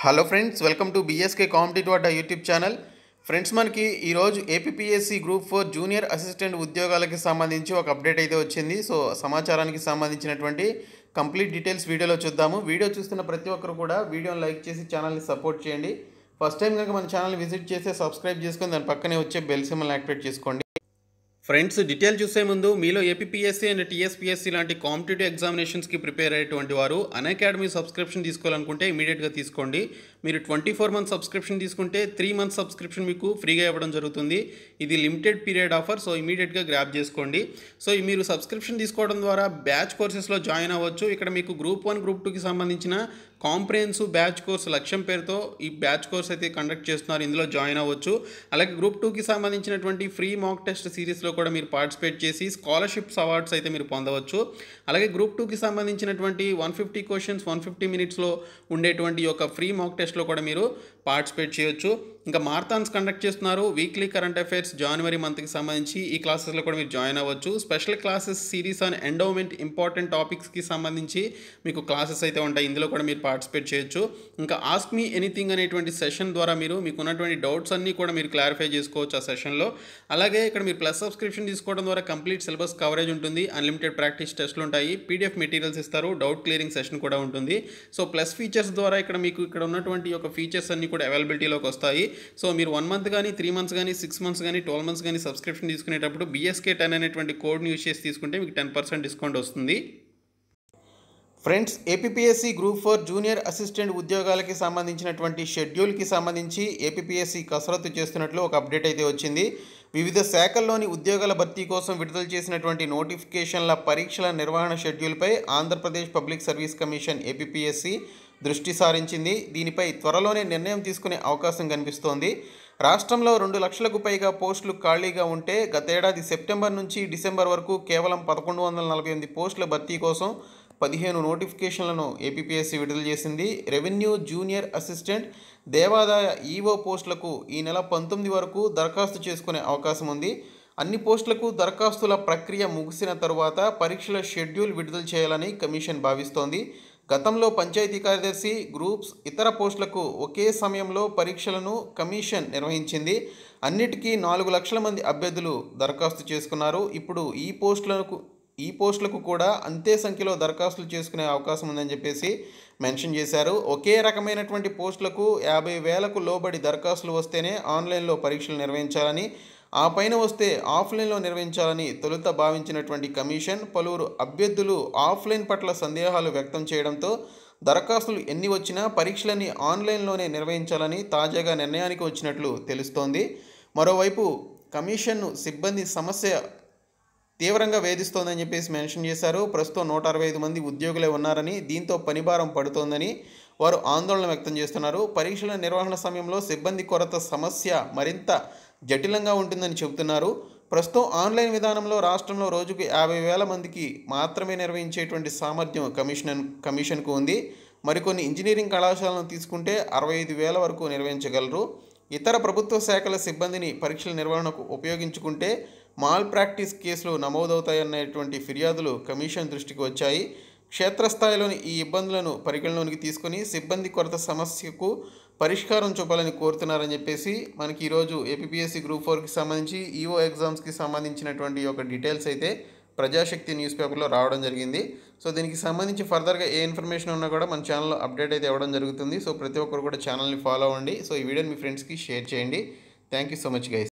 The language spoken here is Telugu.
hello friends welcome to BSK competitive Adda YouTube channel friends మనకి ఈరోజు APPSC group four junior assistant ఉద్యోగాలకి సంబంధించి ఒక అప్డేట్ అయితే వచ్చింది సో సమాచారానికి సంబంధించినటువంటి కంప్లీట్ డీటెయిల్స్ వీడియోలో చూద్దాము వీడియో చూస్తున్న ప్రతి ఒక్కరు కూడా వీడియోని లైక్ చేసి ఛానల్ని సపోర్ట్ చేయండి ఫస్ట్ టైం కనుక మన ఛానల్ విజిట్ చేసి సబ్స్క్రైబ్ చేసుకొని దాని పక్కనే వచ్చే బెల్ సిమ్మల్ని యాక్టివేట్ చేసుకోండి ఫ్రెండ్స్ డీటెయిల్ చూసే ముందు మీలో ఏపీఎస్సీ అండ్ టీఎస్పీఎస్సీ లాంటి కాంపిటేటివ్ ఎగ్జామినేషన్స్కి ప్రిపేర్ అయ్యేటువంటి వారు అకాడమీ సబ్స్క్రిప్షన్ తీసుకోవాలనుకుంటే ఇమీడియట్గా తీసుకోండి మీరు ట్వంటీ ఫోర్ మంత్ సబ్స్క్రిప్షన్ తీసుకుంటే త్రీ మంత్ సబ్స్క్రిప్షన్ మీకు ఫ్రీగా ఇవ్వడం జరుగుతుంది ఇది లిమిటెడ్ పీరియడ్ ఆఫర్ సో ఇమీడియట్గా గ్రాప్ చేసుకోండి సో మీరు సబ్స్క్రిప్షన్ తీసుకోవడం ద్వారా బ్యాచ్ కోర్సెస్లో జాయిన్ అవ్వచ్చు ఇక్కడ మీకు గ్రూప్ వన్ గ్రూప్ టూకి సంబంధించిన కాంప్రిహెన్సివ్ బ్యాచ్ కోర్స్ లక్ష్యం పేరుతో ఈ బ్యాచ్ కోర్స్ అయితే కండక్ట్ చేస్తున్నారు ఇందులో జాయిన్ అవ్వచ్చు అలాగే గ్రూప్ టూకి సంబంధించినటువంటి ఫ్రీ మాక్ టెస్ట్ సిరీస్లో కూడా మీరు పార్టిసిపేట్ చేసి స్కాలర్షిప్స్ అవార్డ్స్ అయితే మీరు పొందవచ్చు అలాగే గ్రూప్ టూకి సంబంధించినటువంటి one fifty questions one fifty మినిట్స్లో ఉండేటువంటి యొక్క ఫ్రీ మాక్ టెస్ట్లో కూడా మీరు పార్టిసిపేట్ చేయొచ్చు ఇంకా మార్థాన్స్ కండక్ట్ చేస్తున్నారు వీక్లీ కరెంట్ అఫైర్స్ జనవరి మంత్కి సంబంధించి ఈ క్లాసెస్లో కూడా మీరు జాయిన్ అవ్వచ్చు special classes series on endowment important టాపిక్స్కి సంబంధించి మీకు క్లాసెస్ అయితే ఉంటాయి ఇందులో కూడా మీరు పార్టిసిపేట్ చేయొచ్చు ఇంకా ఆస్క్ మీ ఎనీథింగ్ అనేటువంటి సెషన్ ద్వారా మీరు మీకు ఉన్నటువంటి డౌట్స్ అన్నీ కూడా మీరు క్లారిఫై చేసుకోవచ్చు ఆ సెషన్లో అలాగే ఇక్కడ మీరు ప్లస్ సబ్స్క్రిప్షన్ తీసుకోవడం ద్వారా కంప్లీట్ సిలబస్ కవరేజ్ ఉంటుంది అన్లిమిటెడ్ ప్రాక్టీస్ టెస్ట్లు ఉంటాయి పీడిఎఫ్ మెటీరియల్స్ ఇస్తారు డౌట్ క్లియరింగ్ సెషన్ కూడా ఉంటుంది సో ప్లస్ ఫీచర్స్ ద్వారా ఇక్కడ మీకు ఇక్కడ ఉన్నటువంటి యొక్క ఫీచర్స్ అన్నీ కూడా అవైలబిలిటీలోకి వస్తాయి సో మీరు వన్ మంత్ కానీ త్రీ మంత్స్ కానీ సిక్స్ మంత్స్ కానీ ట్వెల్వ్ మంత్స్ కానీ సబ్స్క్రిప్షన్ తీసుకునేటప్పుడు బీఎస్కే టెన్ అనేటువంటి కోడ్ని యూస్ చేసి తీసుకుంటే మీకు టెన్ పర్సెంట్ డిస్కౌంట్ వస్తుంది friends APPSC group four junior assistant ఉద్యోగాలకి సంబంధించినటువంటి షెడ్యూల్కి సంబంధించి ఏపీపీఎస్సీ కసరత్తు చేస్తున్నట్లు ఒక అప్డేట్ అయితే వచ్చింది వివిధ శాఖల్లోని ఉద్యోగాల భర్తీ కోసం విడుదల చేసినటువంటి నోటిఫికేషన్ల పరీక్షల నిర్వహణ షెడ్యూల్పై Andhra Pradesh public service commission APPSC దృష్టి సారించింది దీనిపై త్వరలోనే నిర్ణయం తీసుకునే అవకాశం కనిపిస్తోంది రాష్ట్రంలో రెండు లక్షలకు పైగా పోస్టులు ఖాళీగా ఉంటే గతేడాది సెప్టెంబర్ నుంచి డిసెంబర్ వరకు కేవలం పదకొండు వందల నలభై ఎనిమిది పోస్టుల భర్తీ కోసం పదిహేను నోటిఫికేషన్లను ఏపీఎస్సీ విడుదల చేసింది రెవెన్యూ జూనియర్ అసిస్టెంట్ దేవాదాయ ఈఓ పోస్టులకు ఈ నెల పంతొమ్మిది వరకు దరఖాస్తు చేసుకునే అవకాశం ఉంది అన్ని పోస్టులకు దరఖాస్తుల ప్రక్రియ ముగిసిన తరువాత పరీక్షల షెడ్యూల్ విడుదల చేయాలని కమిషన్ భావిస్తోంది గతంలో పంచాయతీ కార్యదర్శి గ్రూప్స్ ఇతర పోస్టులకు ఒకే సమయంలో పరీక్షలను కమిషన్ నిర్వహించింది అన్నిటికీ నాలుగు లక్షల మంది అభ్యర్థులు దరఖాస్తు చేసుకున్నారు ఇప్పుడు ఈ పోస్టులకు ఈ పోస్టులకు కూడా అంతే సంఖ్యలో దరఖాస్తులు చేసుకునే అవకాశం ఉందని చెప్పేసి మెన్షన్ చేశారు ఒకే రకమైనటువంటి పోస్టులకు యాభై వేలకు లోబడి దరఖాస్తులు వస్తేనే ఆన్లైన్లో పరీక్షలు నిర్వహించాలని ఆ పైన వస్తే ఆఫ్లైన్లో నిర్వహించాలని తొలుత భావించినటువంటి కమిషన్ పలువురు అభ్యర్థులు ఆఫ్లైన్ పట్ల సందేహాలు వ్యక్తం చేయడంతో దరఖాస్తులు ఎన్ని వచ్చినా పరీక్షలన్నీ ఆన్లైన్లోనే నిర్వహించాలని తాజాగా నిర్ణయానికి వచ్చినట్లు తెలుస్తోంది మరోవైపు కమిషన్ను సిబ్బంది సమస్య తీవ్రంగా వేధిస్తోందని చెప్పేసి మెన్షన్ చేశారు ప్రస్తుతం నూట అరవై ఐదు మంది ఉద్యోగులే ఉన్నారని దీంతో పనిభారం పడుతోందని వారు ఆందోళన వ్యక్తం చేస్తున్నారు పరీక్షల నిర్వహణ సమయంలో సిబ్బంది కొరత సమస్య మరింత జటిలంగా ఉంటుందని చెబుతున్నారు ప్రస్తుతం ఆన్లైన్ విధానంలో రాష్ట్రంలో రోజుకు యాభై వేల మందికి మాత్రమే నిర్వహించేటువంటి సామర్థ్యం కమిషన్ కమిషన్కు ఉంది మరికొన్ని ఇంజనీరింగ్ కళాశాలను తీసుకుంటే అరవై ఐదు వేల వరకు నిర్వహించగలరు ఇతర ప్రభుత్వ శాఖల సిబ్బందిని పరీక్షల నిర్వహణకు ఉపయోగించుకుంటే మాల్ ప్రాక్టీస్ కేసులు నమోదవుతాయనేటువంటి ఫిర్యాదులు కమిషన్ దృష్టికి వచ్చాయి క్షేత్రస్థాయిలోని ఈ ఇబ్బందులను పరిగణలోనికి తీసుకుని సిబ్బంది కొరత సమస్యకు పరిష్కారం చూపాలని కోరుతున్నారని చెప్పేసి మనకి ఈరోజు ఏపీఎస్సీ గ్రూప్ ఫోర్కి సంబంధించి ఈఓ e ఎగ్జామ్స్కి సంబంధించినటువంటి యొక్క డీటెయిల్స్ అయితే ప్రజాశక్తి న్యూస్ పేపర్లో రావడం జరిగింది సో దీనికి సంబంధించి ఫర్దర్గా ఏ ఇన్ఫర్మేషన్ ఉన్నా కూడా మన ఛానల్లో అప్డేట్ అయితే ఇవ్వడం జరుగుతుంది సో ప్రతి ఒక్కరు కూడా ఛానల్ని ఫాలో అవ్వండి సో ఈ వీడియోని మీ ఫ్రెండ్స్కి షేర్ చేయండి thank you so much guys